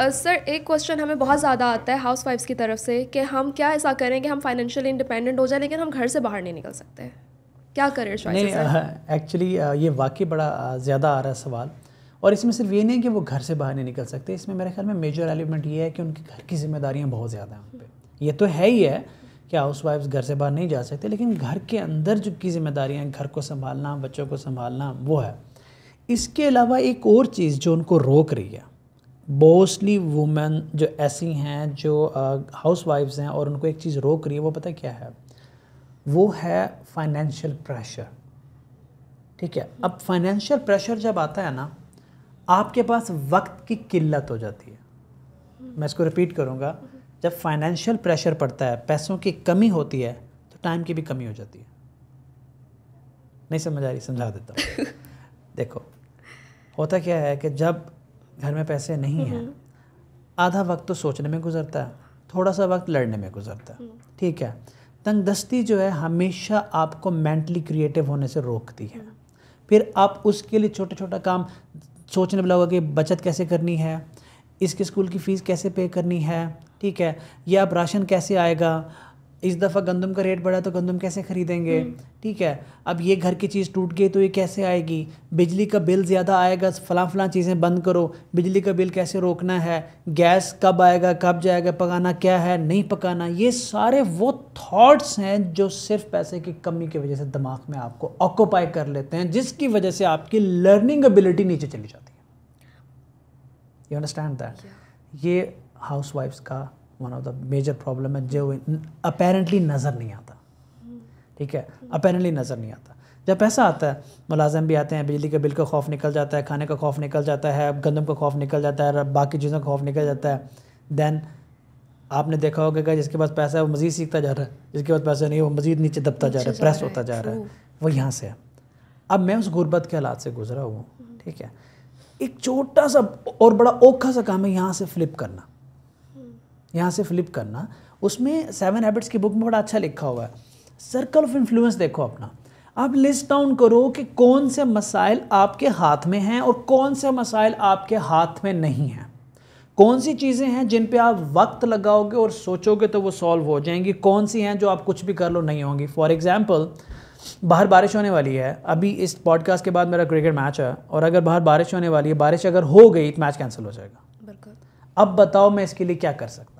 Sir uh, एक question हमें बहुत ज़्यादा आता है हाउस वाइफ्स की तरफ से कि हम क्या ऐसा करें कि हम फाइनेंशियली इंडिपेंडेंट हो जाए लेकिन हम घर से बाहर नहीं निकल सकते क्या करें नहीं एक्चुअली हाँ, uh, ये वाकई बड़ा uh, ज़्यादा आ रहा है सवाल और इसमें सिर्फ ये नहीं कि वो घर से बाहर नहीं निकल सकते इसमें मेरे ख्याल में मेजर एलिमेंट ये है कि उनके घर की जिम्मेदारियाँ बहुत ज़्यादा हैं उन पर तो है ही है कि हाउस वाइफ्स घर से बाहर नहीं जा सकते लेकिन घर के अंदर जो की जिम्मेदारियाँ हैं घर को संभालना बच्चों को संभालना वो है इसके अलावा एक और चीज़ जो उनको रोक रही है मोस्टली वुमेन जो ऐसी हैं जो हाउस वाइफ्स हैं और उनको एक चीज़ रोक रही है वो पता क्या है वो है फाइनेंशियल प्रेशर ठीक है अब फाइनेंशियल प्रेशर जब आता है ना आपके पास वक्त की किल्लत हो जाती है मैं इसको रिपीट करूँगा जब फाइनेंशियल प्रेशर पड़ता है पैसों की कमी होती है तो टाइम की भी कमी हो जाती है नहीं समझ आ रही समझा देता हूँ देखो होता क्या है कि जब घर में पैसे नहीं हैं हम्म। आधा वक्त तो सोचने में गुजरता है थोड़ा सा वक्त लड़ने में गुजरता है हम्म। ठीक है तंग दस्ती जो है हमेशा आपको मेंटली क्रिएटिव होने से रोकती है हम्म। फिर आप उसके लिए छोटे छोटा काम सोचने वाला होगा कि बचत कैसे करनी है इसके स्कूल की फ़ीस कैसे पे करनी है ठीक है या अब राशन कैसे आएगा इस दफ़ा गंदम का रेट बढ़ा तो गंदम कैसे खरीदेंगे हम्म। ठीक है अब ये घर की चीज़ टूट गई तो ये कैसे आएगी बिजली का बिल ज़्यादा आएगा फलां फलां चीज़ें बंद करो बिजली का बिल कैसे रोकना है गैस कब आएगा कब जाएगा पकाना क्या है नहीं पकाना ये सारे वो थाट्स हैं जो सिर्फ पैसे की कमी की वजह से दिमाग में आपको ऑक्यूपाई कर लेते हैं जिसकी वजह से आपकी लर्निंग एबिलिटी नीचे चली जाती है यू अंडरस्टैंड दैट ये हाउस का one of the major problem है जो अपेरेंटली नज़र नहीं आता ठीक है अपेरेंटली नज़र नहीं आता जब पैसा आता है मुलाजम भी आते हैं बिजली के बिल का खौफ निकल जाता है खाने का खौफ निकल जाता है गंदम का खौफ निकल जाता है बाकी चीज़ों का खौफ निकल जाता है दैन आपने देखा होगा कि जिसके पास पैसा है वो मज़ीद सीखता जा रहा है जिसके पास पैसा नहीं है वो मज़ीद नीचे दबता जा रहा है प्रेस होता जा रहा है वो यहाँ से है अब मैं उस गुर्बत के हालात से गुजरा हुआ ठीक है एक छोटा सा और बड़ा औखा सा काम है यहाँ से फ्लिप करना यहाँ से फ्लिप करना उसमें सेवन हैबिट्स की बुक में बड़ा अच्छा लिखा हुआ है सर्कल ऑफ इन्फ्लुएंस देखो अपना आप लिस्ट डाउन करो कि कौन से मसाइल आपके हाथ में हैं और कौन से मसाइल आपके हाथ में नहीं हैं कौन सी चीज़ें हैं जिन पे आप वक्त लगाओगे और सोचोगे तो वो सॉल्व हो जाएंगी कौन सी हैं जो आप कुछ भी कर लो नहीं होंगी फॉर एग्ज़ाम्पल बाहर बारिश होने वाली है अभी इस पॉडकास्ट के बाद मेरा क्रिकेट मैच है और अगर बाहर बारिश होने वाली है बारिश अगर हो गई तो मैच कैंसिल हो जाएगा अब बताओ मैं इसके लिए क्या कर सकता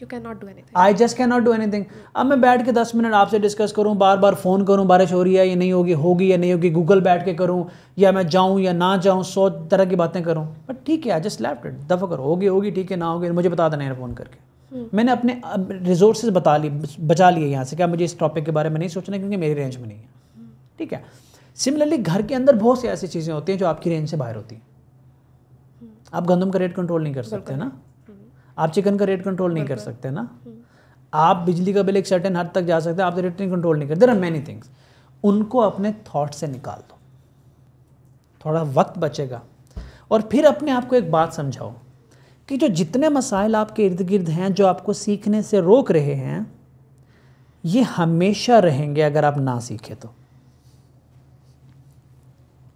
you can not do I just can not do thing अब मैं बैठ के दस मिनट आपसे डिस्कस करूँ बार बार फ़ोन करूँ बारिश हो रही है या नहीं होगी होगी या नहीं होगी गूगल बैठ के करूँ या मैं जाऊँ या ना जाऊँ सौ तरह की बातें करूँ बट ठीक है आई जस्ट लेफ्ट इट दफ़ा करो होगी होगी ठीक है ना होगी मुझे बता देना है फ़ोन करके हम्म। मैंने अपने रिजोर्सेज बता लिए बचा लिए यहाँ से क्या मुझे इस टॉपिक के बारे में नहीं सोचना क्योंकि मेरी रेंज में नहीं है ठीक है सिमिलरली घर के अंदर बहुत सी ऐसी चीज़ें होती हैं जो आपकी रेंज से बाहर होती हैं हम्म। आप गंदम का रेट कंट्रोल नहीं कर सकते ना आप चिकन का रेट कंट्रोल नहीं कर सकते ना हम्म। आप बिजली का बिल एक सर्टेन हद तक जा सकते हैं आप रेट तो नहीं कंट्रोल नहीं करते देर आर मैनी थिंग्स उनको अपने थॉट से निकाल दो थोड़ा वक्त बचेगा और फिर अपने आप को एक बात समझाओ कि जो जितने मसाइल आपके इर्द गिर्द हैं जो आपको सीखने से रोक रहे हैं ये हमेशा रहेंगे अगर आप ना सीखे तो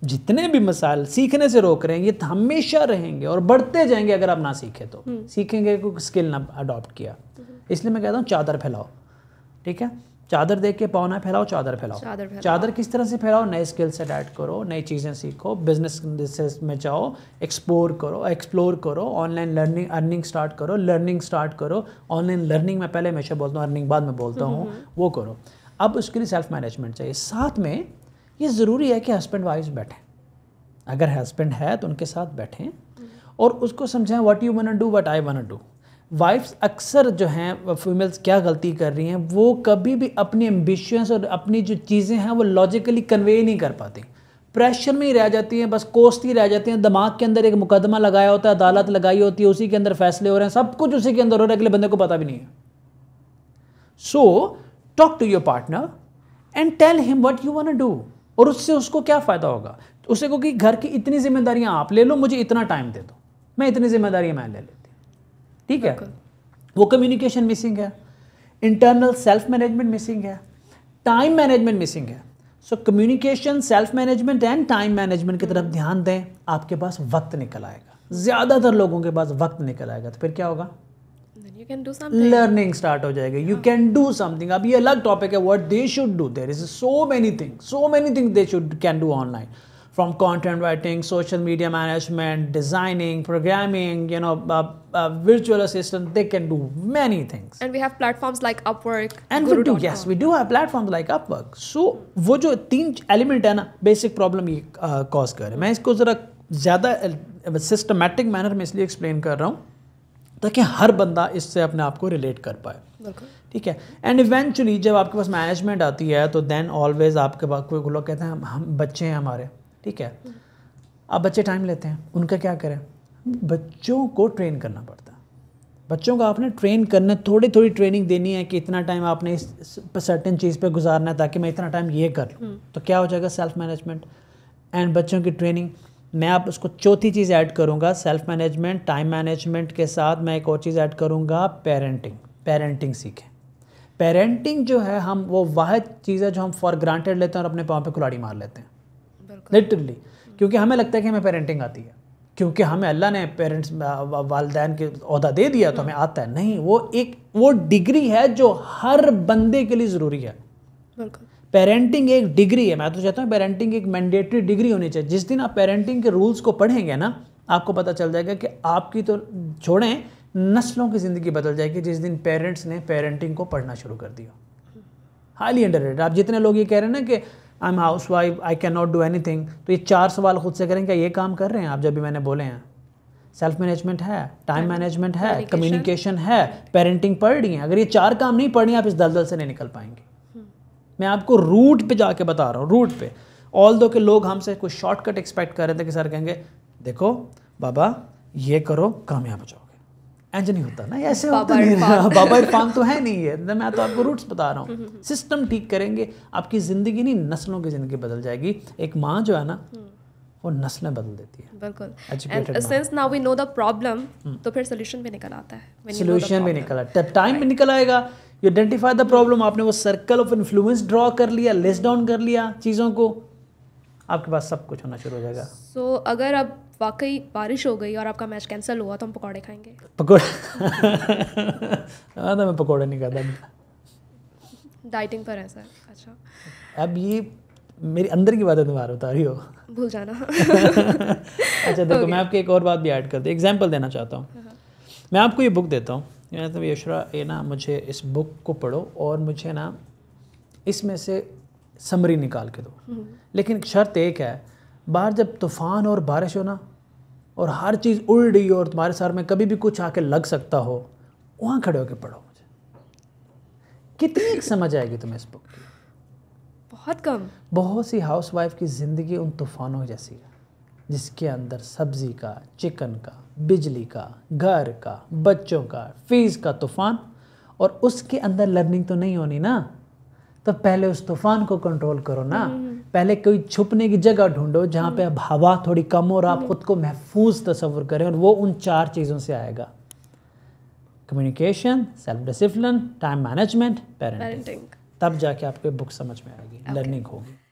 जितने भी मसाल सीखने से रोक रहे हैं ये हमेशा रहेंगे और बढ़ते जाएंगे अगर आप ना सीखे तो हम्म। सीखेंगे को स्किल ना अडॉप्ट किया इसलिए मैं कहता हूँ चादर फैलाओ ठीक है चादर देख के पावना फैलाओ चादर फैलाओ चादर, चादर किस तरह से फैलाओ नए स्किल से ऐड करो नई चीज़ें सीखो बिजनेस में जाओ एक्सप्लोर करो एक्सप्लोर करो ऑनलाइन लर्निंग अर्निंग स्टार्ट करो लर्निंग स्टार्ट करो ऑनलाइन लर्निंग में पहले हमेशा बोलता हूँ अर्निंग बाद में बोलता हम्म, हूँ हम्म, वो करो अब उसके लिए सेल्फ मैनेजमेंट चाहिए साथ में ये ज़रूरी है कि हस्बैंड वाइफ बैठें अगर हस्बैंड है तो उनके साथ बैठें और उसको समझाएं what you want do what I want do wives अक्सर जो हैं फीमेल्स क्या गलती कर रही हैं वो कभी भी अपनी एम्बिशंस और अपनी जो चीज़ें हैं वो लॉजिकली कन्वे नहीं कर पाती प्रेशर में ही रह जाती हैं बस कोसती रह जाती हैं दिमाग के अंदर एक मुकदमा लगाया होता है अदालत लगाई होती है उसी के अंदर फैसले हो रहे हैं सब कुछ उसी के अंदर हो रहा है अगले बंदे को पता भी नहीं है so talk to your partner and tell him what you want do और उससे उसको क्या फ़ायदा होगा उसे को कि घर की इतनी जिम्मेदारियां आप ले लो मुझे इतना टाइम दे दो मैं इतनी जिम्मेदारियां मैं ले लेती हूँ ठीक है वो कम्युनिकेशन मिसिंग है इंटरनल सेल्फ मैनेजमेंट मिसिंग है टाइम मैनेजमेंट मिसिंग है so communication self management and time management की तरफ ध्यान दें आपके पास वक्त निकल आएगा ज़्यादातर लोगों के पास वक्त निकल आएगा तो फिर क्या होगा लर्निंग स्टार्ट हो जाएगी यू कैन डू समथिंग अब ये अलग टॉपिक है what they should do there is so many thing so many thing they should can do online from content writing, social media management, designing, programming, you know, uh, uh, virtual assistant, they can do many things. And we have platforms like Upwork. And Guru. we do, yes, we do have platforms like Upwork. So, वो जो तीन element है ना basic problem ये cause कर रहे हैं मैं इसको ज़रा ज़्यादा सिस्टमेटिक मैनर में इसलिए एक्सप्लेन कर रहा हूँ ताकि हर बंदा इससे अपने आप को रिलेट कर पाए ठीक है एंड इवेंचुअली जब आपके पास मैनेजमेंट आती है तो देन ऑलवेज आपके पास कोई लोग कहते हैं हम, बच्चे हैं हमारे ठीक है अब बच्चे टाइम लेते हैं उनका क्या करें बच्चों को ट्रेन करना पड़ता है बच्चों को आपने ट्रेन करना थोड़ी थोड़ी ट्रेनिंग देनी है कि इतना टाइम आपने इस सर्टन चीज़ पर गुजारना है ताकि मैं इतना टाइम ये कर लूँ हम्म। तो क्या हो जाएगा सेल्फ मैनेजमेंट एंड बच्चों की ट्रेनिंग मैं आप उसको चौथी चीज़ ऐड करूँगा सेल्फ मैनेजमेंट टाइम मैनेजमेंट के साथ मैं एक और चीज़ ऐड करूँगा पेरेंटिंग पेरेंटिंग सीखें पेरेंटिंग जो है हम वो वाह चीज़ है जो हम फॉर ग्रांटेड लेते हैं और अपने पाँव पे कुलाड़ी मार लेते हैं लिटरली क्योंकि हमें लगता है कि हमें पेरेंटिंग आती है क्योंकि हमें अल्लाह ने पेरेंट्स वालदेन के अहदा दे दिया तो हमें हाँ। आता है नहीं वो एक वो डिग्री है जो हर बंदे के लिए ज़रूरी है बिल्कुल पेरेंटिंग एक डिग्री है मैं तो चाहता हूँ पेरेंटिंग एक मैंडेटरी डिग्री होनी चाहिए जिस दिन आप पेरेंटिंग के रूल्स को पढ़ेंगे ना आपको पता चल जाएगा कि आपकी तो छोड़ें नस्लों की ज़िंदगी बदल जाएगी जिस दिन पेरेंट्स ने पेरेंटिंग को पढ़ना शुरू कर दिया हाईली अंडर आप जितने लोग ये कह रहे हैं ना कि I am house wife I can not do anything तो ये चार सवाल खुद से करें क्या ये काम कर रहे हैं आप जब भी मैंने बोले हैं सेल्फ मैनेजमेंट है टाइम हाँ। मैनेजमेंट है कम्युनिकेशन है पेरेंटिंग पढ़ रही है अगर ये चार काम नहीं पढ़ रही आप इस दलदल से नहीं निकल पाएंगे मैं आपको रूट पे जाके बता रहा हूँ रूट पे ऑल दो के लोग हमसे कोई शॉर्टकट एक्सपेक्ट कर रहे थे कि सर कहेंगे देखो बाबा ये करो कामयाब हो जाओगे ऐसे नहीं होता ना ऐसे होता नहीं हाँ, बाबा इरफान तो है नहीं है तो मैं तो आपको रूट्स बता रहा हूँ सिस्टम हम्म। ठीक करेंगे आपकी ज़िंदगी नहीं नस्लों की ज़िंदगी बदल जाएगी एक माँ जो है ना हम्म। वो नस्लें बदल देती है बिल्कुल since now we know the problem तो फिर सोल्यूशन भी निकल आता है सोल्यूशन भी निकल निकला टाइम भी निकल आएगा यू आइडेंटिफाई द प्रॉब्लम आपने वो सर्कल ऑफ इन्फ्लुएंस ड्रॉ कर लिया लिस्ट डाउन कर लिया चीज़ों को आपके पास सब कुछ होना शुरू हो जाएगा सो so, अगर अब वाकई बारिश हो गई और आपका मैच कैंसिल हुआ तो हम पकौड़े खाएंगे पकौड़े हाँ तो मैं पकौड़े नहीं खाता डाइटिंग पर है सर अच्छा अब ये मेरी अंदर की बातें तुम्हारा बता रही हो भूल जाना अच्छा देखो okay. मैं आपके एक और बात भी ऐड कर दूँ एग्जाम्पल देना चाहता हूँ uh हाँ। -huh. मैं आपको ये बुक देता हूँ मैंने तो यशरा ये ना मुझे इस बुक को पढ़ो और मुझे ना इसमें से समरी निकाल के दो हम्म। लेकिन शर्त एक है बाहर जब तूफ़ान और बारिश हो ना और हर चीज़ उड़ रही हो और तुम्हारे सर में कभी भी कुछ आके लग सकता हो वहाँ खड़े होकर पढ़ो मुझे कितनी समझ आएगी तुम्हें इस बुक की बहुत कम बहुत सी हाउसवाइफ की ज़िंदगी उन तूफ़ानों जैसी है जिसके अंदर सब्जी का चिकन का बिजली का घर का बच्चों का फीस का तूफ़ान और उसके अंदर लर्निंग तो नहीं होनी ना तो पहले उस तूफ़ान को कंट्रोल करो ना हम्म, हम्म। पहले कोई छुपने की जगह ढूंढो जहाँ पे अब हम्म। हवा थोड़ी कम हो और आप ख़ुद को महफूज तस्वर करें और वो उन चार चीज़ों से आएगा communication self discipline time management parenting तब जाके आपको बुक समझ में आएगी लर्निंग होगी